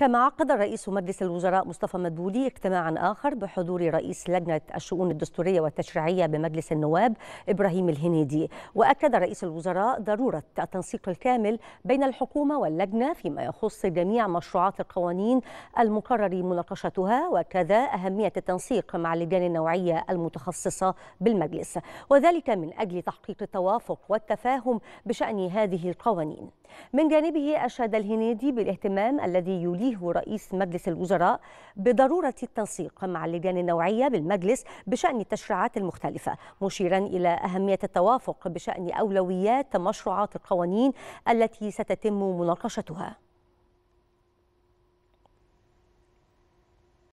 كما عقد رئيس مجلس الوزراء مصطفى مدبولي اجتماعا آخر بحضور رئيس لجنة الشؤون الدستورية والتشريعية بمجلس النواب إبراهيم الهنيدي وأكد رئيس الوزراء ضرورة التنسيق الكامل بين الحكومة واللجنة فيما يخص جميع مشروعات القوانين المقرر مناقشتها وكذا أهمية التنسيق مع اللجان النوعية المتخصصة بالمجلس وذلك من أجل تحقيق التوافق والتفاهم بشأن هذه القوانين من جانبه أشاد الهنيدي بالاهتمام الذي يوليه تنبيه رئيس مجلس الوزراء بضرورة التنسيق مع اللجان النوعية بالمجلس بشأن التشريعات المختلفة مشيرا إلى أهمية التوافق بشأن أولويات مشروعات القوانين التي ستتم مناقشتها